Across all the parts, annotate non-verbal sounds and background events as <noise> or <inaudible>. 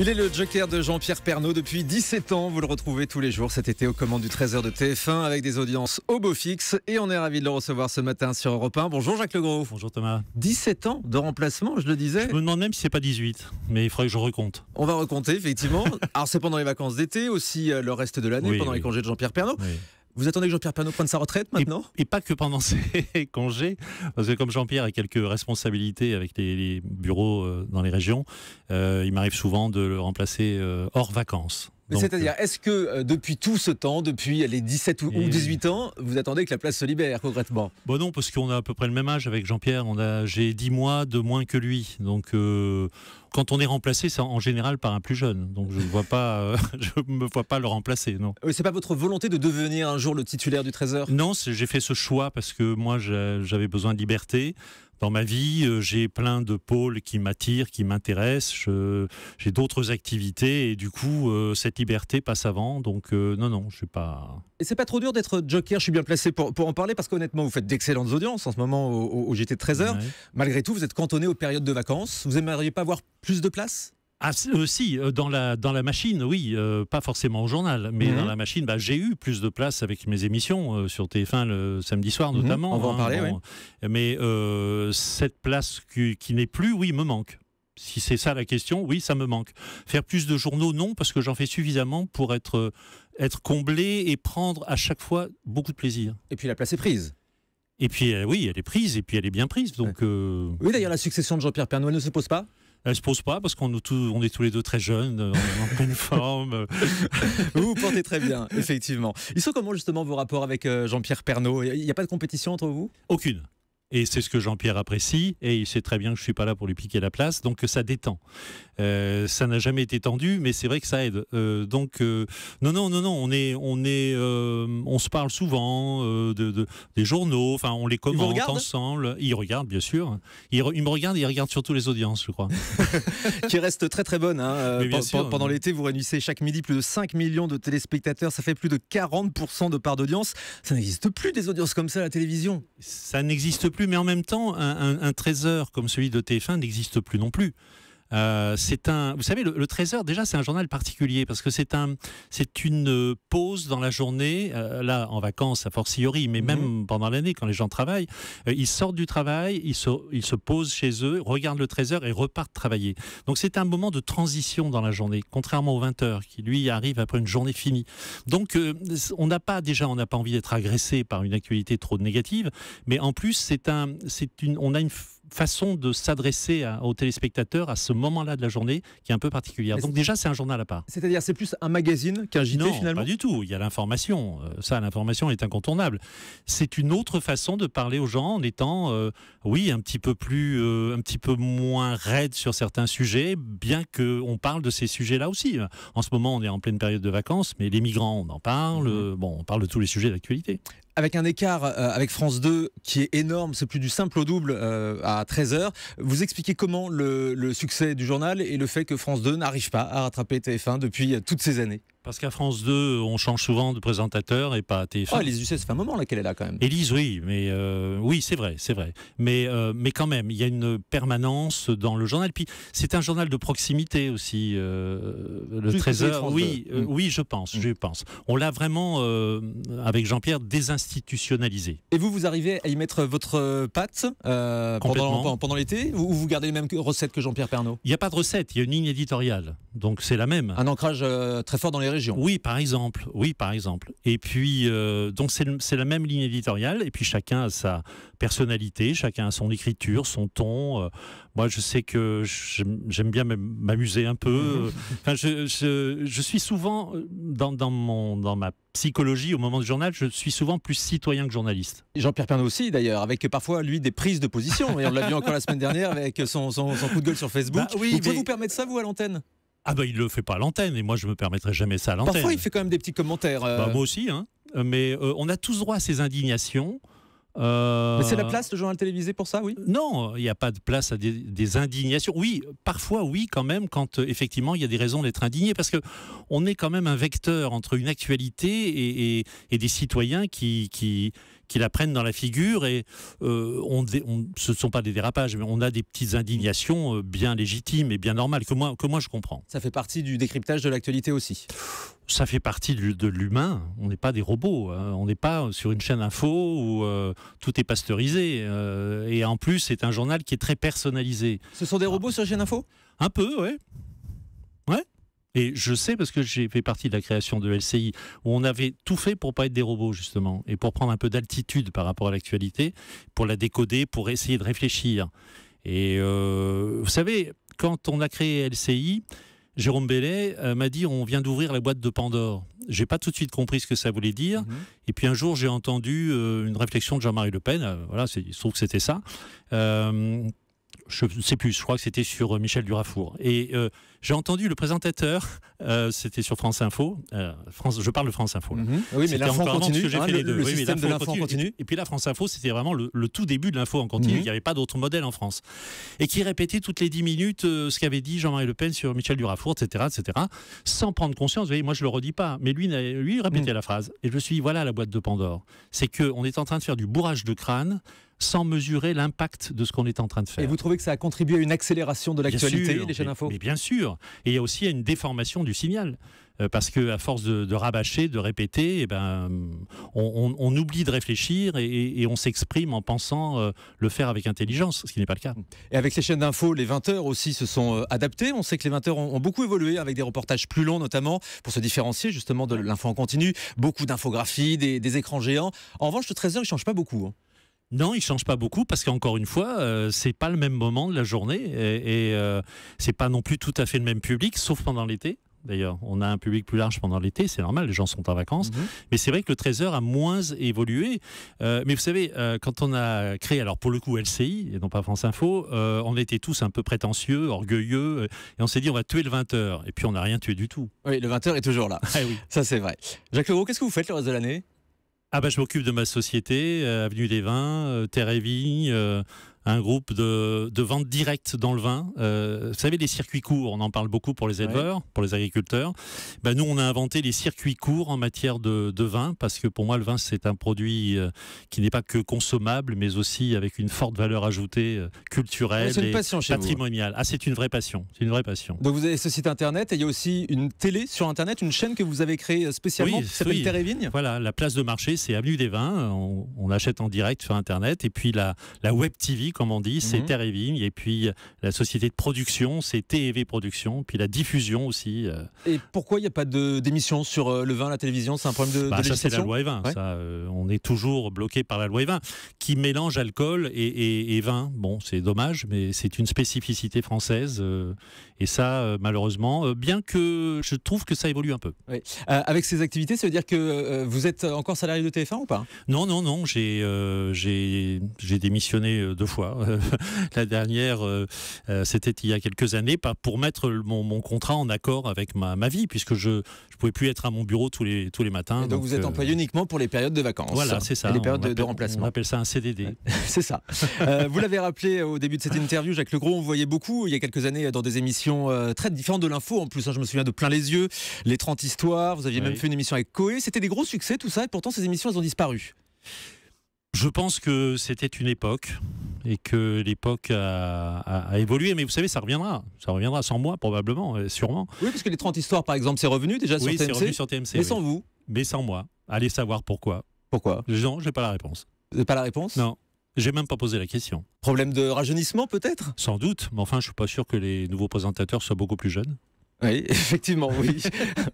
Il est le joker de Jean-Pierre Pernaud depuis 17 ans. Vous le retrouvez tous les jours cet été aux commandes du 13h de TF1 avec des audiences au beau fixe. Et on est ravis de le recevoir ce matin sur Europe 1. Bonjour Jacques Legros. Bonjour Thomas. 17 ans de remplacement, je le disais. Je me demande même si c'est pas 18, mais il faudrait que je recompte. On va recompter, effectivement. <laughs> Alors c'est pendant les vacances d'été, aussi euh, le reste de l'année, pendant les congés de Jean-Pierre Pernaud. Vous attendez que Jean-Pierre Panot prenne sa retraite maintenant et, pas que pendant ses <laughs> congés, parce que comme Jean-Pierre a quelques responsabilités avec les bureaux euh, dans les régions, euh, il m'arrive souvent de le remplacer euh, hors vacances. C'est-à-dire, euh, est-ce que euh, depuis tout ce temps, depuis les 17 ou, 18 ans, vous attendez que la place se libère concrètement Bon bah non, parce qu'on a à peu près le même âge avec Jean-Pierre. On a, j'ai 10 mois de moins que lui, donc. Euh, quand on est remplacé, c'est en général par un plus jeune. Donc je ne vois pas, <laughs> je me vois pas le remplacer, non. C'est pas votre volonté de devenir un jour le titulaire du Trésor Non, j'ai fait ce choix parce que moi j'avais besoin de liberté dans ma vie, euh, j'ai plein de pôles qui m'attirent, qui m'intéressent. J'ai d'autres activités et du coup, euh, cette liberté passe avant. Donc, euh, non, non, je ne suis pas. Et c'est pas trop dur d'être joker. Je suis bien placé pour, en parler parce qu'honnêtement, vous faites d'excellentes audiences en ce moment au, au, JT de 13h. Malgré tout, vous êtes cantonné aux périodes de vacances. Vous aimeriez pas avoir plus de place ah, aussi, euh, euh, dans la, dans la machine, oui, euh, pas forcément au journal, mais mhm. dans la machine, bah, j'ai eu plus de place avec mes émissions sur TF1 le samedi soir mhm. notamment. On va en hein, parler, oui. Mais cette place qui, n'est plus, oui, me manque. Si c'est ça la question, oui, ça me manque. Faire plus de journaux, non, parce que j'en fais suffisamment pour être, être comblé et prendre à chaque fois beaucoup de plaisir. Et puis la place est prise. Et puis oui, elle est prise, et puis elle est bien prise. Donc, Oui, d'ailleurs, la succession de Jean-Pierre pernoël ne se pose pas elle se pose pas parce qu'on on est tous les deux très jeunes, euh, en pleine forme. <laughs> vous vous portez très bien, effectivement. Ils sont comment justement vos rapports avec euh, Jean-Pierre Pernaud Il n'y a pas de compétition entre vous Aucune. Et c'est ce que Jean-Pierre apprécie, et il sait très bien que je ne suis pas là pour lui piquer la place, donc ça détend. Euh, ça n'a jamais été tendu, mais c'est vrai que ça aide. Euh, donc, euh, non, non, non, non, on, est, on, est, on se parle souvent de, des journaux, enfin, on les commente ensemble. Il regarde, bien sûr. Il, me regarde il regarde surtout les audiences, je crois. <laughs> Qui restent très, très bonnes. Hein, pendant l'été, vous réunissez chaque midi plus de 5 millions de téléspectateurs, ça fait plus de 40% de part d'audience. Ça n'existe plus des audiences comme ça à la télévision. Ça n'existe plus mais en même temps, un, un trésor comme celui de TF1 n'existe plus non plus. Euh, c'est un, vous savez, le, trésor déjà, c'est un journal particulier parce que c'est un, c'est une pause dans la journée. Euh, là, en vacances, à fortiori, mais mhm. même pendant l'année, quand les gens travaillent, euh, ils sortent du travail, ils se, ils se posent chez eux, regardent le trésor et repartent travailler. Donc, c'est un moment de transition dans la journée, contrairement au 20h qui, lui, arrive après une journée finie. Donc, on n'a pas, déjà, on n'a pas envie d'être agressé par une actualité trop négative, mais en plus, c'est un, c'est une, on a une façon de s'adresser aux téléspectateurs à ce moment-là de la journée qui est un peu particulière. Donc déjà, c'est un journal à part. C'est-à-dire, c'est plus un magazine qu'un JT finalement Pas du tout. Il y a l'information. Euh, ça, l'information est incontournable. C'est une autre façon de parler aux gens en étant, euh, oui, un petit peu plus, euh, un petit peu moins raide sur certains sujets, bien que on parle de ces sujets-là aussi. En ce moment, on est en pleine période de vacances, mais les migrants, on en parle. Mhm. Bon, on parle de tous les sujets d'actualité avec un écart euh, avec France 2 qui est énorme, c'est plus du simple au double euh, à 13h. Vous expliquez comment le, le succès du journal et le fait que France 2 n'arrive pas à rattraper TF1 depuis toutes ces années parce qu'à France 2, on change souvent de présentateur et pas à TF1. Oh, Élise ça fait un moment là qu'elle est là quand même. Élise, oui, mais euh, oui, c'est vrai, c'est vrai. Mais, euh, mais quand même, il y a une permanence dans le journal. Puis c'est un journal de proximité aussi, euh, le 13 h Oui, mm. oui, je pense, mm. je pense. On l'a vraiment, avec Jean-Pierre, désinstitutionnalisé. Et vous, vous arrivez à y mettre votre patte pendant, pendant l'été ou vous gardez les mêmes recettes que Jean-Pierre Pernaud Il n'y a pas de recette, il y a une ligne éditoriale. Donc c'est la même. Un ancrage très fort dans les oui, par exemple. Oui, par exemple. Et puis, euh, donc c'est la même ligne éditoriale, et puis chacun a sa personnalité, chacun a son écriture, son ton. Euh, moi, je sais que j'aime bien m'amuser un peu. Mhm. Euh, je, suis souvent, dans, ma psychologie au moment du journal, je suis souvent plus citoyen que journaliste. Jean-Pierre Pernaud aussi, d'ailleurs, avec parfois, lui, des prises de position. Et on l'a vu encore la semaine dernière avec son, coup de gueule sur Facebook. Bah oui, vous pouvez vous permettre ça, vous, à l'antenne ah ben bah, il le fait pas à l'antenne et moi je me permettrai jamais ça à l'antenne. Parfois il fait quand même des petits commentaires. Euh. Bah, moi aussi hein. Euh, mais euh, on a tous droit à ces indignations. Mais C'est la place, le journal télévisé, pour ça, oui Non, il n'y a pas de place à des, indignations. Oui, parfois, oui, quand même, quand effectivement, il y a des raisons d'être indigné, parce que on est quand même un vecteur entre une actualité et, et des citoyens qui, qui, qui la prennent dans la figure et euh, on, ce ne sont pas des dérapages, mais on a des petites indignations euh, bien légitimes et bien normales que moi, je comprends. Ça fait partie du décryptage de l'actualité aussi ça fait partie de l'humain. On n'est pas des robots. Hein. On n'est pas sur une chaîne info où euh, tout est pasteurisé. et en plus, c'est un journal qui est très personnalisé. Ce sont des robots sur chaîne info Un peu, oui. Et je sais parce que j'ai fait partie de la création de LCI où on avait tout fait pour pas être des robots justement et pour prendre un peu d'altitude par rapport à l'actualité, pour la décoder, pour essayer de réfléchir. Et euh, vous savez, quand on a créé LCI, Jérôme Bellet euh, m'a dit on vient d'ouvrir la boîte de Pandore. J'ai pas tout de suite compris ce que ça voulait dire. Mhm. Et puis un jour j'ai entendu euh, une réflexion de Jean-Marie Le Pen. voilà, il se trouve que c'était ça je ne sais plus, je crois que c'était sur euh, Michel Durafour. Et euh, j'ai entendu le présentateur, euh, c'était sur France Info, France, je parle de France Info. Mhm. Oui, mais l'info continue, ah, oui, système Et, puis la France Info, c'était vraiment le, tout début de l'info en continu, mhm. il n'y avait pas d'autre modèle en France. Et qui répétait toutes les dix minutes ce qu'avait dit Jean-Marie Le Pen sur Michel Durafour, etc., etc., sans prendre conscience, vous voyez, moi je le redis pas, mais lui, lui répétait mhm. la phrase. Et je me suis dit, voilà la boîte de Pandore. C'est qu'on est en train de faire du bourrage de crâne sans mesurer l'impact de ce qu'on est en train de faire. Et vous trouvez que ça a contribué à une accélération de l'actualité, les chaînes d'info Mais bien sûr. Et il y a aussi une déformation du signal euh, parce que à force de, rabâcher, de répéter, et eh ben, on, oublie de réfléchir et, on s'exprime en pensant euh, le faire avec intelligence, ce qui n'est pas le cas. Et avec les chaînes d'infos, les 20 heures aussi se sont euh, adaptées. On sait que les 20 heures ont, beaucoup évolué avec des reportages plus longs notamment pour se différencier justement de l'info en continu, beaucoup d'infographies, des, écrans géants. En revanche, le 13 heures, il change pas beaucoup. Hein. Non, il change pas beaucoup parce qu'encore une fois, euh, c'est pas le même moment de la journée et, et euh, c'est pas non plus tout à fait le même public, sauf pendant l'été. D'ailleurs, on a un public plus large pendant l'été, c'est normal, les gens sont en vacances. Mhm. Mais c'est vrai que le 13h a moins évolué. Euh, mais vous savez, quand on a créé, alors pour le coup LCI, et non pas France Info, on était tous un peu prétentieux, orgueilleux, et on s'est dit on va tuer le 20h. Et puis on n'a rien tué du tout. Oui, le 20h est toujours là. <laughs> Ah oui. Ça c'est vrai. Jacques Leroux, qu'est-ce que vous faites le reste de l'année ah bah je m'occupe de ma société, euh, Avenue des Vins, euh, Terre et Vigne, euh, un groupe de, de vente directe dans le vin. Euh, vous savez, les circuits courts, on en parle beaucoup pour les éleveurs, pour les agriculteurs. Ben, nous, on a inventé les circuits courts en matière de, de vin, parce que pour moi, le vin, c'est un produit euh, qui n'est pas que consommable, mais aussi avec une forte valeur ajoutée euh, culturelle et patrimoniale. Ah, c'est une vraie passion. C'est une vraie passion. Donc vous avez ce site internet et il y a aussi une télé sur internet, une chaîne que vous avez créée spécialement qui s'appelle Terre et Vigne. Voilà, la place de marché, c'est Avenue des Vins. On, achète en direct sur internet et puis la, la web TV comme on dit, mhm. c'est Terre et et puis euh, la société de production, c'est TV Production, puis la diffusion aussi. Euh. Et pourquoi il n'y a pas d'émission sur euh, le vin à la télévision C'est un problème de, bah, Ça, c'est la loi E20. on est toujours bloqué par la loi E20, qui mélange alcool et, vin. Bon, c'est dommage, mais c'est une spécificité française. et ça, malheureusement, bien que je trouve que ça évolue un peu. avec ces activités, ça veut dire que vous êtes encore salarié de TF1 ou pas Non, non, non. J'ai démissionné deux fois <laughs> la dernière, euh, euh, c'était il y a quelques années, pour mettre mon, contrat en accord avec ma, vie, puisque je ne pouvais plus être à mon bureau tous les, matins. donc, vous êtes euh, employé uniquement pour les périodes de vacances. Voilà, c'est ça. les périodes de remplacement. On appelle ça un CDD. <laughs> c'est ça. vous l'avez rappelé au début de cette interview, Jacques Legros, on voyait beaucoup il y a quelques années dans des émissions très différentes de l'info en plus. Hein, je me souviens de plein les yeux, les 30 histoires, vous aviez même fait une émission avec Coé. C'était des gros succès tout ça, et pourtant ces émissions elles ont disparu. Je pense que c'était une époque et que l'époque a, évolué. Mais vous savez, ça reviendra. Ça reviendra sans moi, probablement, euh, sûrement. Oui, parce que les 30 histoires, par exemple, c'est revenu déjà sur, TMC, revenu sur TMC. Mais sans vous. Mais sans moi. Allez savoir pourquoi. Pourquoi Non, j'ai pas la réponse. Vous pas la réponse Non. J'ai même pas posé la question. Problème de rajeunissement peut-être Sans doute, mais enfin je suis pas sûr que les nouveaux présentateurs soient beaucoup plus jeunes. Oui, <laughs> effectivement, oui.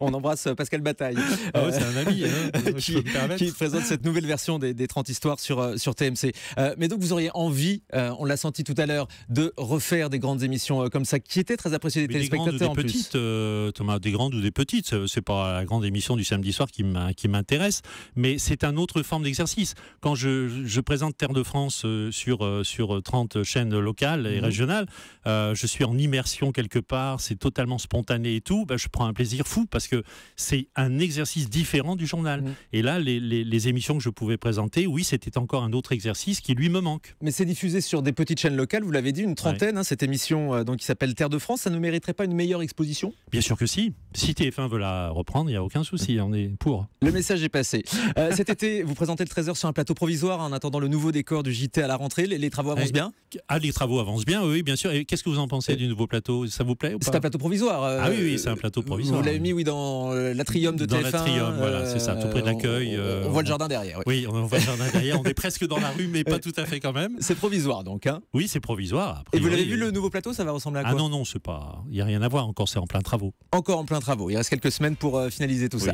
On embrasse euh, Pascal Bataille. Ah c'est un ami hein. euh, qui, présente cette nouvelle version des, 30 histoires sur, euh, TMC. mais donc, vous auriez envie, on l'a senti tout à l'heure, de refaire des grandes émissions comme ça, qui étaient très appréciées des téléspectateurs des des petites, Thomas, des grandes ou des petites, c'est pas la grande émission du samedi soir qui m'intéresse, mais c'est une autre forme d'exercice. Quand je, présente Terre de France sur, sur 30 chaînes locales et mhm. régionales, je suis en immersion quelque part, c'est totalement spontané et tout, ben, je prends un plaisir fou parce que c'est un exercice différent du journal. Mm. Et là, les, émissions que je pouvais présenter, oui, c'était encore un autre exercice qui lui me manque. Mais c'est diffusé sur des petites chaînes locales, vous l'avez dit, une trentaine, hein, cette émission euh, qui s'appelle Terre de France, ça ne mériterait pas une meilleure exposition Bien sûr que si. Si TF1 veut la reprendre, il n'y a aucun souci, on est pour. Le message est passé. Euh, <laughs> cet été, vous présentez le Trésor sur un plateau provisoire hein, en attendant le nouveau décor du JT à la rentrée. Les, travaux avancent eh, bien Ah, les travaux avancent bien, oui, bien sûr. Et qu'est-ce que vous en pensez eh. du nouveau plateau Ça vous plaît C'est un plateau provisoire. Euh, ah oui, oui, c'est un plateau provisoire. Vous l'avez mis, oui, dans euh, l'atrium de TF1. Dans l'atrium, voilà, c'est ça, tout près de l'accueil. On, voit le jardin derrière. Oui, oui on, voit le jardin <laughs> derrière. On est presque dans la rue, mais pas tout à fait quand même. C'est provisoire, donc. Hein. oui, c'est provisoire. et vous l'avez vu, le nouveau plateau, ça va ressembler à ah quoi Ah non, non, c'est pas. Il n'y a rien à voir encore, c'est en plein travaux. Encore en plein il reste quelques semaines pour euh, finaliser tout ça.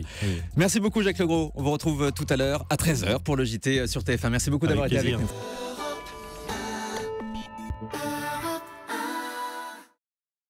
Merci beaucoup, Jacques Legros. On vous retrouve euh, tout à l'heure à 13h pour le JT euh, sur TF1. Merci beaucoup d'avoir été avec nous.